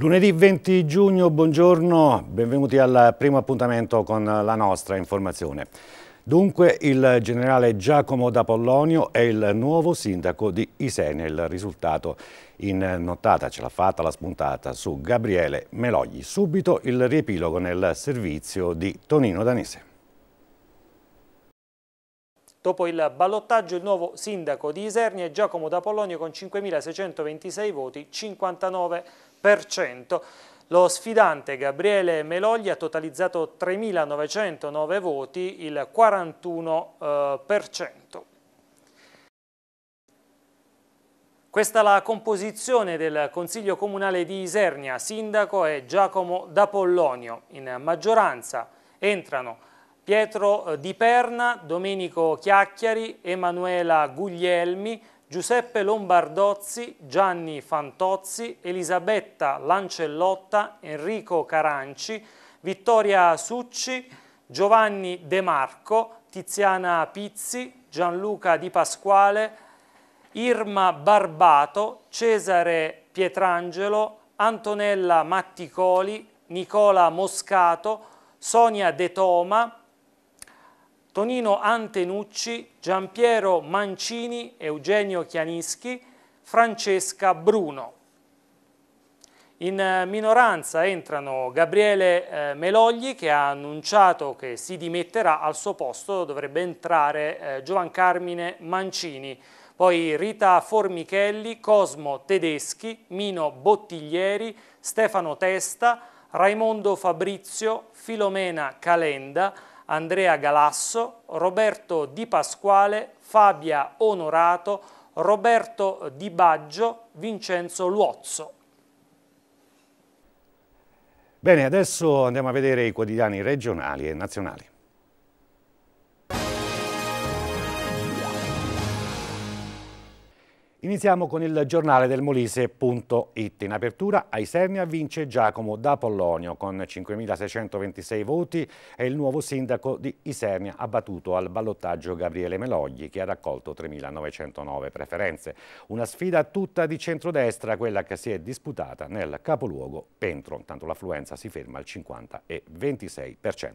Lunedì 20 giugno, buongiorno, benvenuti al primo appuntamento con la nostra informazione. Dunque il generale Giacomo D'Apollonio è il nuovo sindaco di Isene, il risultato in nottata ce l'ha fatta la spuntata su Gabriele Melogli. Subito il riepilogo nel servizio di Tonino Danese. Dopo il ballottaggio il nuovo sindaco di Isernia è Giacomo D'Apollonio con 5.626 voti, 59 voti. Lo sfidante Gabriele Melogli ha totalizzato 3.909 voti, il 41%. Eh, Questa è la composizione del Consiglio Comunale di Isernia, sindaco è Giacomo D'Apollonio. In maggioranza entrano Pietro eh, Di Perna, Domenico Chiacchiari, Emanuela Guglielmi, Giuseppe Lombardozzi, Gianni Fantozzi, Elisabetta Lancellotta, Enrico Caranci, Vittoria Succi, Giovanni De Marco, Tiziana Pizzi, Gianluca Di Pasquale, Irma Barbato, Cesare Pietrangelo, Antonella Matticoli, Nicola Moscato, Sonia De Toma, Tonino Antenucci, Giampiero Mancini, Eugenio Chianischi, Francesca Bruno. In minoranza entrano Gabriele eh, Melogli che ha annunciato che si dimetterà, al suo posto dovrebbe entrare eh, Giovan Carmine Mancini, poi Rita Formichelli, Cosmo Tedeschi, Mino Bottiglieri, Stefano Testa, Raimondo Fabrizio, Filomena Calenda, Andrea Galasso, Roberto Di Pasquale, Fabia Onorato, Roberto Di Baggio, Vincenzo Luozzo. Bene, adesso andiamo a vedere i quotidiani regionali e nazionali. Iniziamo con il giornale del Molise.it. In apertura a Isernia vince Giacomo D'Apollonio con 5.626 voti e il nuovo sindaco di Isernia ha battuto al ballottaggio Gabriele Melogli che ha raccolto 3.909 preferenze. Una sfida tutta di centrodestra quella che si è disputata nel capoluogo Pentro. Intanto l'affluenza si ferma al 50,26%.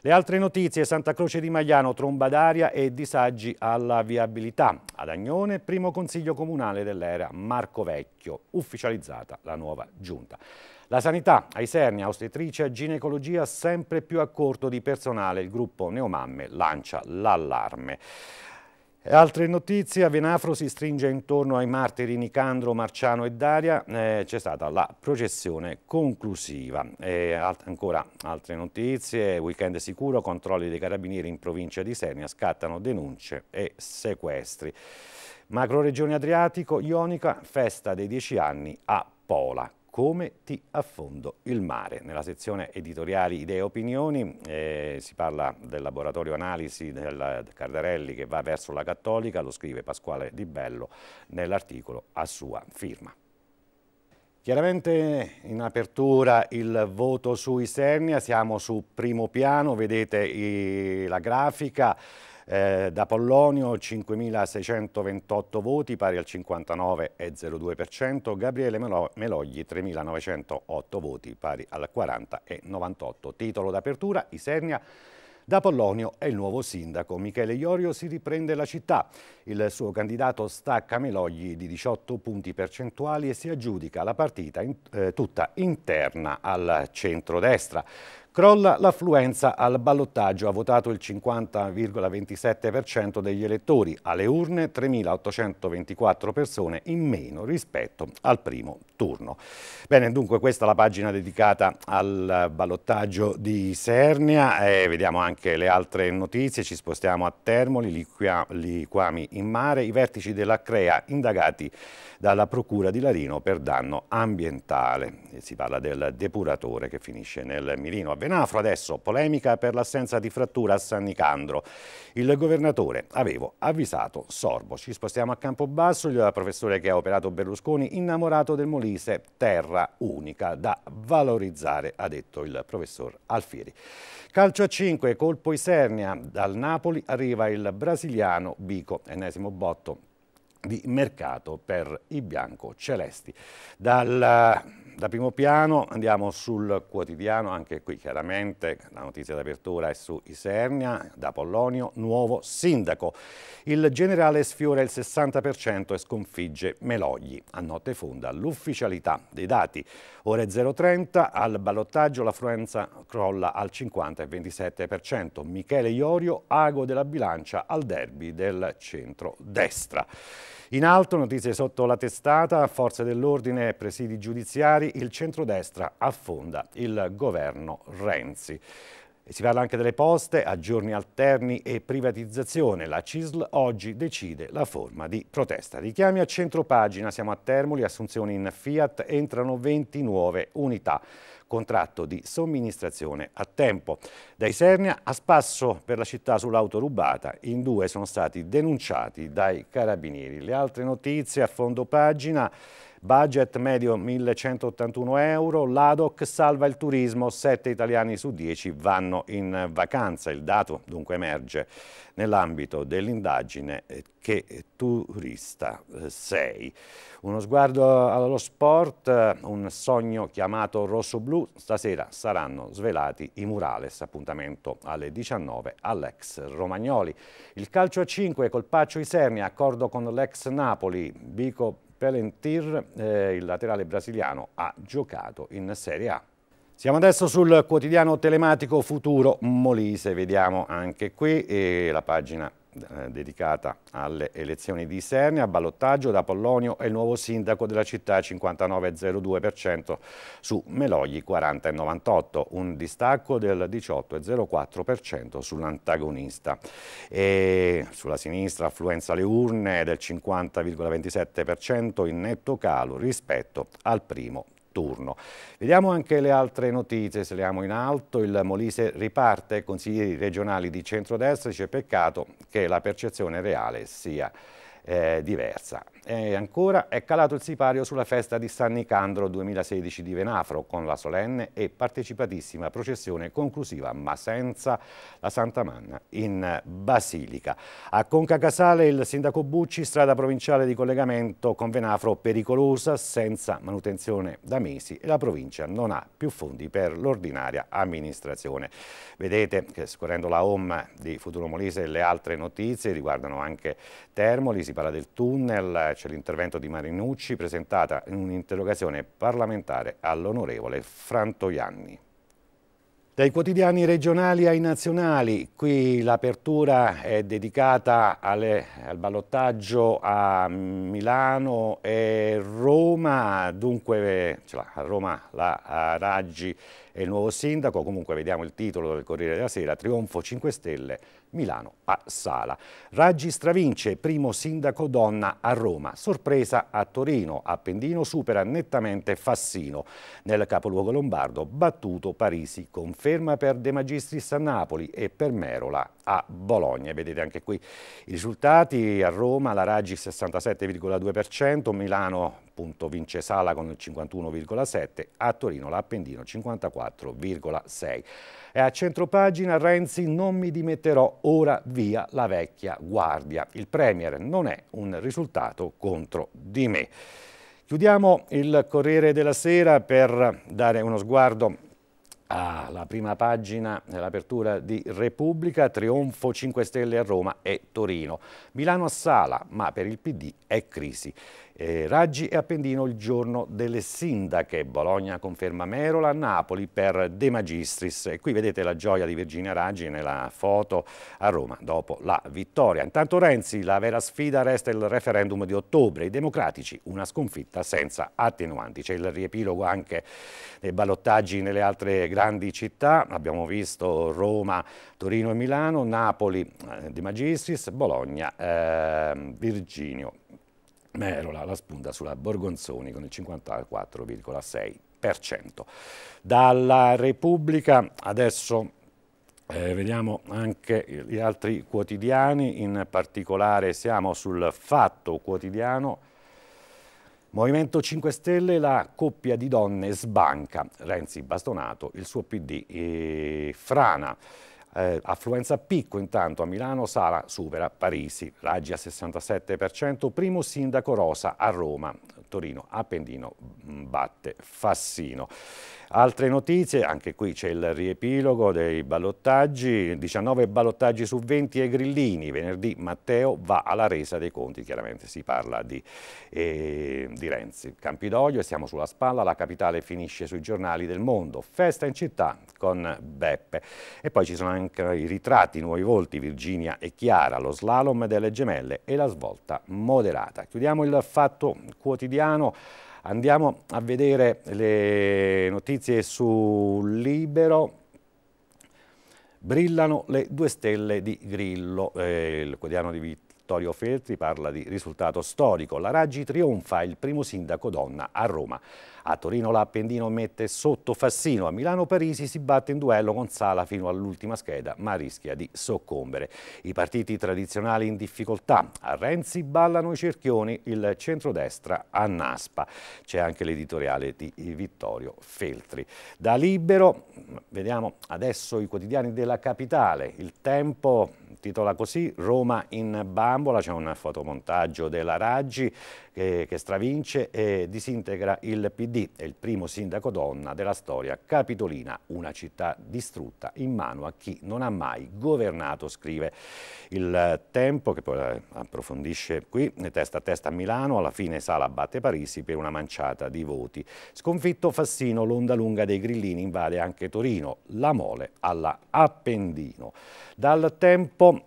Le altre notizie Santa Croce di Magliano, tromba d'aria e disagi alla viabilità. Ad Agnone primo consiglio Consiglio Comunale dell'Era Marco Vecchio, ufficializzata la nuova giunta. La sanità, ai Serni, ostetricia, ginecologia sempre più a corto di personale, il gruppo Neomamme lancia l'allarme. Altre notizie, Venafro si stringe intorno ai martiri Nicandro, Marciano e Daria, eh, c'è stata la processione conclusiva. E alt ancora altre notizie, weekend sicuro, controlli dei carabinieri in provincia di Sernia, scattano denunce e sequestri. Macro Regione Adriatico, Ionica, festa dei dieci anni a Pola come ti affondo il mare. Nella sezione editoriali idee e opinioni eh, si parla del laboratorio analisi del Cardarelli che va verso la cattolica, lo scrive Pasquale Di Bello nell'articolo a sua firma. Chiaramente in apertura il voto su Isernia, siamo su primo piano, vedete i, la grafica, eh, da Pollonio 5.628 voti pari al 59,02%, Gabriele Melogli 3.908 voti pari al 40,98%. Titolo d'apertura Isernia da Pollonio è il nuovo sindaco. Michele Iorio si riprende la città. Il suo candidato stacca Melogli di 18 punti percentuali e si aggiudica la partita in, eh, tutta interna al centrodestra. Crolla l'affluenza al ballottaggio, ha votato il 50,27% degli elettori, alle urne 3.824 persone in meno rispetto al primo turno. Bene, dunque questa è la pagina dedicata al ballottaggio di Sernia e vediamo anche le altre notizie, ci spostiamo a Termoli, Liquami in mare, i vertici della CREA indagati dalla procura di Larino per danno ambientale. Si parla del depuratore che finisce nel mirino a Venafro, adesso polemica per l'assenza di frattura a San Nicandro. Il governatore avevo avvisato Sorbo. Ci spostiamo a Campobasso, il professore che ha operato Berlusconi innamorato del Molino Molise, terra unica da valorizzare, ha detto il professor Alfieri. Calcio a 5, colpo Isernia, dal Napoli arriva il brasiliano Bico, ennesimo botto di mercato per i bianco-celesti. Dal da primo piano andiamo sul quotidiano, anche qui chiaramente la notizia d'apertura è su Isernia, da Pollonio, nuovo sindaco. Il generale sfiora il 60% e sconfigge Melogli. A notte fonda l'ufficialità dei dati. Ore 0.30, al ballottaggio l'affluenza crolla al 50,27%. Michele Iorio, ago della bilancia al derby del centro-destra. In alto, notizie sotto la testata, forze dell'ordine e presidi giudiziari, il centrodestra affonda il governo Renzi. si parla anche delle poste, a giorni alterni e privatizzazione. La CISL oggi decide la forma di protesta. Richiami a centropagina, siamo a Termoli, assunzioni in Fiat, entrano 20 nuove unità contratto di somministrazione a tempo. Da Isernia a spasso per la città sull'auto rubata, in due sono stati denunciati dai carabinieri. Le altre notizie a fondo pagina Budget medio 1181 euro, l'ADOC salva il turismo, 7 italiani su 10 vanno in vacanza. Il dato dunque emerge nell'ambito dell'indagine eh, che turista eh, sei. Uno sguardo allo sport, eh, un sogno chiamato rosso-blu, stasera saranno svelati i murales, appuntamento alle 19 all'ex Romagnoli. Il calcio a 5, Colpaccio Isernia, accordo con l'ex Napoli, Bico Pelentir, eh, il laterale brasiliano, ha giocato in Serie A. Siamo adesso sul quotidiano telematico Futuro Molise, vediamo anche qui la pagina eh, dedicata alle elezioni di Isernia, ballottaggio da Pollonio e il nuovo sindaco della città 59,02% su Melogli 40,98%, un distacco del 18,04% sull'antagonista. Sulla sinistra affluenza alle urne del 50,27% in netto calo rispetto al primo turno. Vediamo anche le altre notizie, saliamo in alto, il Molise riparte, consiglieri regionali di centrodestra, dice peccato che la percezione reale sia eh, diversa. E ancora è calato il sipario sulla festa di San Nicandro 2016 di Venafro con la solenne e partecipatissima processione conclusiva ma senza la Santa Manna in Basilica. A Conca Casale il sindaco Bucci, strada provinciale di collegamento con Venafro pericolosa, senza manutenzione da mesi e la provincia non ha più fondi per l'ordinaria amministrazione. Vedete che scorrendo la home di Futuro Molise le altre notizie riguardano anche Termoli, si parla del tunnel, efficace l'intervento di Marinucci presentata in un'interrogazione parlamentare all'onorevole Frantoianni. Dai quotidiani regionali ai nazionali, qui l'apertura è dedicata alle, al ballottaggio a Milano e Roma, dunque cioè, a Roma la a Raggi e il nuovo sindaco, comunque vediamo il titolo del Corriere della Sera, Trionfo 5 Stelle, Milano a Sala. Raggi stravince, primo sindaco donna a Roma, sorpresa a Torino, Appendino supera nettamente Fassino. Nel capoluogo lombardo battuto Parisi, conferma per De Magistris a Napoli e per Merola a Bologna. Vedete anche qui i risultati, a Roma la Raggi 67,2%, Milano appunto vince Sala con il 51,7, a Torino l'Appendino 54,6. E a centropagina Renzi non mi dimetterò, ora via la vecchia guardia. Il Premier non è un risultato contro di me. Chiudiamo il Corriere della Sera per dare uno sguardo alla prima pagina nell'apertura di Repubblica, trionfo 5 Stelle a Roma e Torino. Milano a Sala, ma per il PD è crisi eh, Raggi e Appendino il giorno delle sindache, Bologna conferma Merola, Napoli per De Magistris. E qui vedete la gioia di Virginia Raggi nella foto a Roma dopo la vittoria. Intanto Renzi, la vera sfida resta il referendum di ottobre, i democratici una sconfitta senza attenuanti. C'è il riepilogo anche dei ballottaggi nelle altre grandi città, abbiamo visto Roma, Torino e Milano, Napoli, eh, De Magistris, Bologna, eh, Virginio Merola la spunta sulla Borgonzoni con il 54,6%. Dalla Repubblica adesso eh, vediamo anche gli altri quotidiani, in particolare siamo sul Fatto Quotidiano. Movimento 5 Stelle, la coppia di donne sbanca, Renzi bastonato, il suo PD eh, frana. Eh, affluenza a picco intanto a Milano, Sala supera Parisi, Raggi a 67%, primo sindaco Rosa a Roma, Torino Appendino batte Fassino. Altre notizie, anche qui c'è il riepilogo dei ballottaggi, 19 ballottaggi su 20 e grillini, venerdì Matteo va alla resa dei conti, chiaramente si parla di, eh, di Renzi. Campidoglio, siamo sulla spalla, la capitale finisce sui giornali del mondo, festa in città con Beppe. E poi ci sono anche i ritratti, i nuovi volti, Virginia e Chiara, lo slalom delle gemelle e la svolta moderata. Chiudiamo il fatto quotidiano Andiamo a vedere le notizie su Libero. Brillano le due stelle di Grillo, eh, il quotidiano di, Vittorio Feltri parla di risultato storico. La Raggi trionfa, il primo sindaco donna a Roma. A Torino l'Appendino mette sotto Fassino, a Milano Parisi si batte in duello con Sala fino all'ultima scheda, ma rischia di soccombere. I partiti tradizionali in difficoltà. A Renzi ballano i cerchioni, il centrodestra a Naspa. C'è anche l'editoriale di Vittorio Feltri. Da Libero, vediamo adesso i quotidiani della capitale. Il tempo titola così Roma in bambola, c'è un fotomontaggio della Raggi che, eh, che stravince e disintegra il PD, è il primo sindaco donna della storia capitolina, una città distrutta in mano a chi non ha mai governato, scrive il Tempo che poi eh, approfondisce qui, testa a testa a Milano, alla fine Sala batte Parisi per una manciata di voti. Sconfitto Fassino, l'onda lunga dei grillini invade anche Torino, la mole alla Appendino. Dal Tempo tempo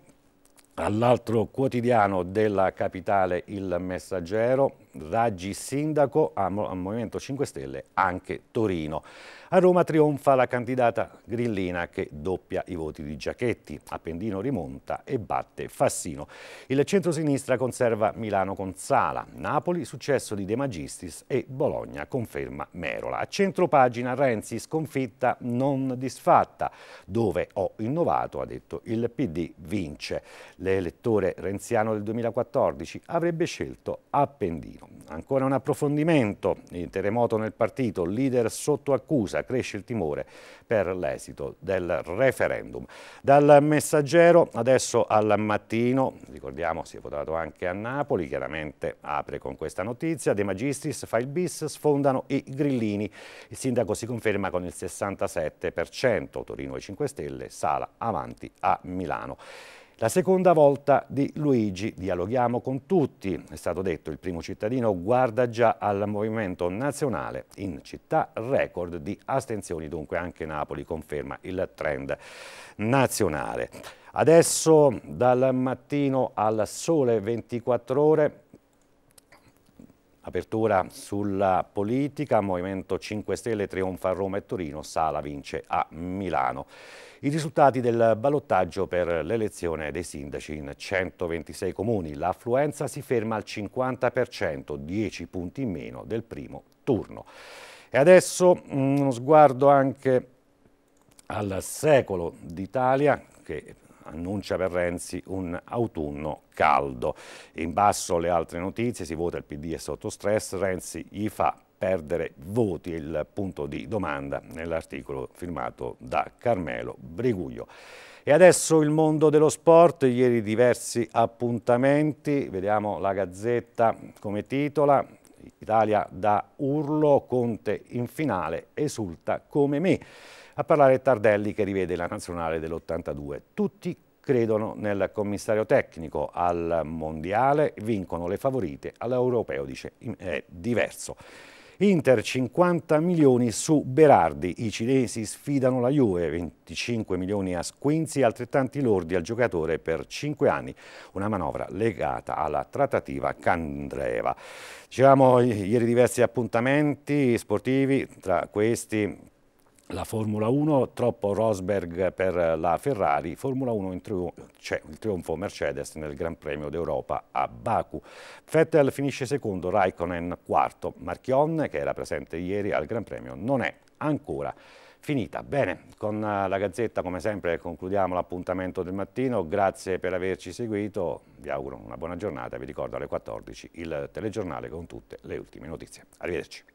all'altro quotidiano della capitale Il Messaggero, Raggi Sindaco al Movimento 5 Stelle, anche Torino. A Roma trionfa la candidata grillina che doppia i voti di Giachetti. Appendino rimonta e batte Fassino. Il centro-sinistra conserva Milano con Sala, Napoli successo di De Magistris e Bologna conferma Merola. A centropagina Renzi sconfitta non disfatta, dove ho innovato, ha detto il PD vince. L'elettore renziano del 2014 avrebbe scelto Appendino. Ancora un approfondimento, il terremoto nel partito, leader sotto accusa, cresce il timore per l'esito del referendum. Dal messaggero adesso al mattino, ricordiamo si è votato anche a Napoli, chiaramente apre con questa notizia, De Magistris fa il bis, sfondano i grillini, il sindaco si conferma con il 67%, Torino e 5 Stelle, sala avanti a Milano. La seconda volta di Luigi, dialoghiamo con tutti, è stato detto il primo cittadino, guarda già al movimento nazionale in città, record di astensioni, dunque anche Napoli conferma il trend nazionale. Adesso dal mattino al sole 24 ore Apertura sulla politica, Movimento 5 Stelle trionfa a Roma e Torino, Sala vince a Milano i risultati del ballottaggio per l'elezione dei sindaci in 126 comuni. L'affluenza si ferma al 50%, 10 punti in meno del primo turno. E adesso mm, uno sguardo anche al secolo d'Italia che annuncia per Renzi un autunno caldo. In basso le altre notizie, si vota il PD è sotto stress, Renzi gli fa perdere voti, il punto di domanda nell'articolo firmato da Carmelo Briguglio. E adesso il mondo dello sport, ieri diversi appuntamenti, vediamo la Gazzetta come titola, Italia da urlo, Conte in finale esulta come me. A parlare Tardelli che rivede la nazionale dell'82. Tutti credono nel commissario tecnico al mondiale, vincono le favorite, all'europeo dice è diverso. Inter 50 milioni su Berardi, i cinesi sfidano la Juve, 25 milioni a Squinzi e altrettanti lordi al giocatore per 5 anni, una manovra legata alla trattativa Candreva. Dicevamo ieri diversi appuntamenti sportivi, tra questi la Formula 1, troppo Rosberg per la Ferrari, Formula 1 c'è il trionfo Mercedes nel Gran Premio d'Europa a Baku. Vettel finisce secondo, Raikkonen quarto, Marchionne che era presente ieri al Gran Premio non è ancora finita. Bene, con la Gazzetta come sempre concludiamo l'appuntamento del mattino, grazie per averci seguito, vi auguro una buona giornata, vi ricordo alle 14 il telegiornale con tutte le ultime notizie. Arrivederci.